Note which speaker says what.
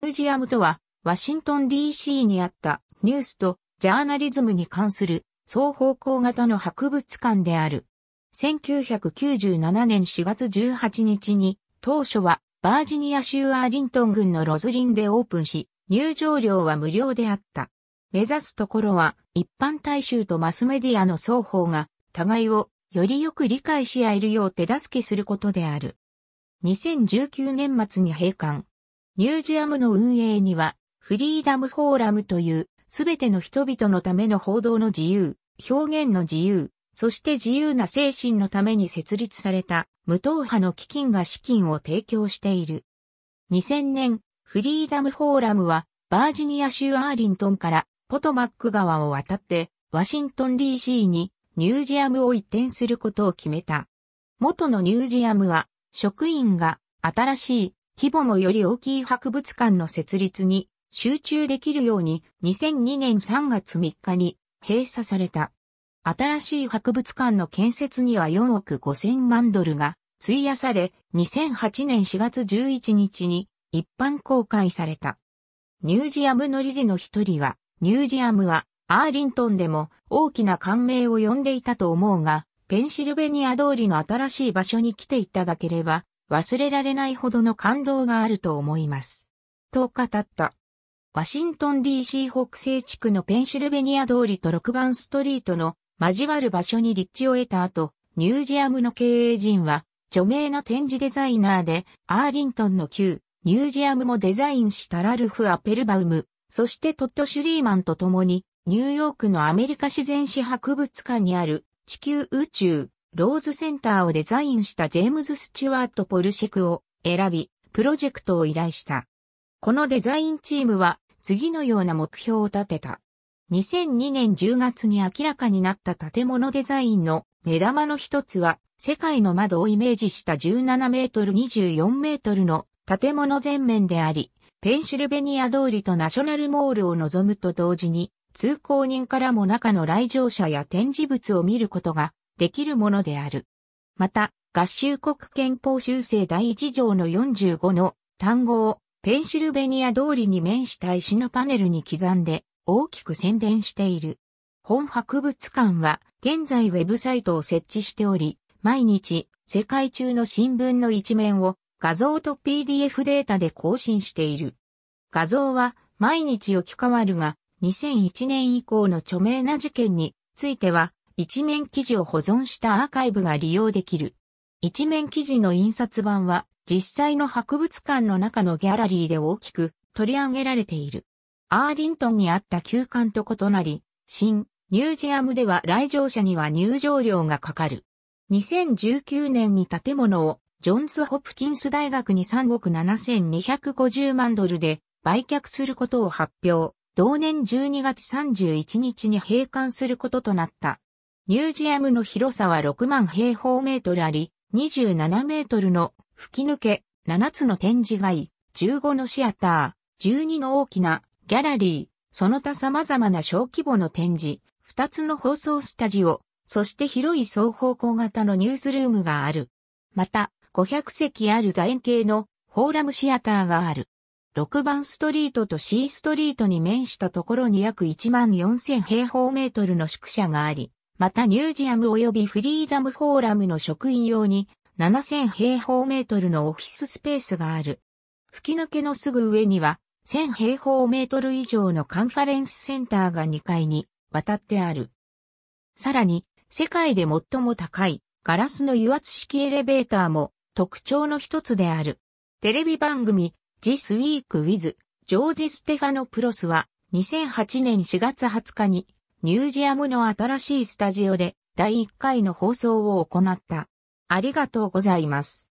Speaker 1: ミュージアムとは、ワシントン DC にあったニュースとジャーナリズムに関する双方向型の博物館である。1997年4月18日に、当初はバージニア州アーリントン郡のロズリンでオープンし、入場料は無料であった。目指すところは、一般大衆とマスメディアの双方が、互いをよりよく理解し合えるよう手助けすることである。2019年末に閉館。ミュージアムの運営には、フリーダムフォーラムという、すべての人々のための報道の自由、表現の自由、そして自由な精神のために設立された無党派の基金が資金を提供している。2000年、フリーダムフォーラムは、バージニア州アーリントンからポトマック川を渡って、ワシントン DC にミュージアムを移転することを決めた。元のミュージアムは、職員が新しい規模もより大きい博物館の設立に集中できるように2002年3月3日に閉鎖された。新しい博物館の建設には4億5 0万ドルが費やされ2008年4月11日に一般公開された。ニュージアムの理事の一人は、ニュージアムはアーリントンでも大きな感銘を呼んでいたと思うが、ペンシルベニア通りの新しい場所に来ていただければ、忘れられないほどの感動があると思います。と語った。ワシントン DC 北西地区のペンシルベニア通りと6番ストリートの交わる場所に立地を得た後、ニュージアムの経営陣は著名な展示デザイナーでアーリントンの旧ニュージアムもデザインしたラルフ・アペルバウム、そしてトッド・シュリーマンと共にニューヨークのアメリカ自然史博物館にある地球宇宙ローズセンターをデザインしたジェームズ・スチュワート・ポルシェクを選び、プロジェクトを依頼した。このデザインチームは次のような目標を立てた。2002年10月に明らかになった建物デザインの目玉の一つは世界の窓をイメージした17メートル24メートルの建物全面であり、ペンシルベニア通りとナショナルモールを望むと同時に、通行人からも中の来場者や展示物を見ることができるものである。また、合衆国憲法修正第1条の45の単語をペンシルベニア通りに面した石のパネルに刻んで大きく宣伝している。本博物館は現在ウェブサイトを設置しており、毎日世界中の新聞の一面を画像と PDF データで更新している。画像は毎日置き換わるが、2001年以降の著名な事件については一面記事を保存したアーカイブが利用できる。一面記事の印刷版は実際の博物館の中のギャラリーで大きく取り上げられている。アーリントンにあった旧館と異なり、新、ミュージアムでは来場者には入場料がかかる。2019年に建物をジョンズ・ホプキンス大学に3億7250万ドルで売却することを発表。同年12月31日に閉館することとなった。ミュージアムの広さは6万平方メートルあり、27メートルの吹き抜け、7つの展示街、15のシアター、12の大きなギャラリー、その他様々な小規模の展示、2つの放送スタジオ、そして広い双方向型のニュースルームがある。また、500席ある楕円形のフォーラムシアターがある。6番ストリートと C ストリートに面したところに約1万4000平方メートルの宿舎があり、またニュージアム及びフリーダムフォーラムの職員用に7000平方メートルのオフィススペースがある。吹き抜けのすぐ上には1000平方メートル以上のカンファレンスセンターが2階に渡ってある。さらに、世界で最も高いガラスの油圧式エレベーターも特徴の一つである。テレビ番組 This Week with ジョージ・ステファノ・プロスは2008年4月20日にミュージアムの新しいスタジオで第1回の放送を行った。ありがとうございます。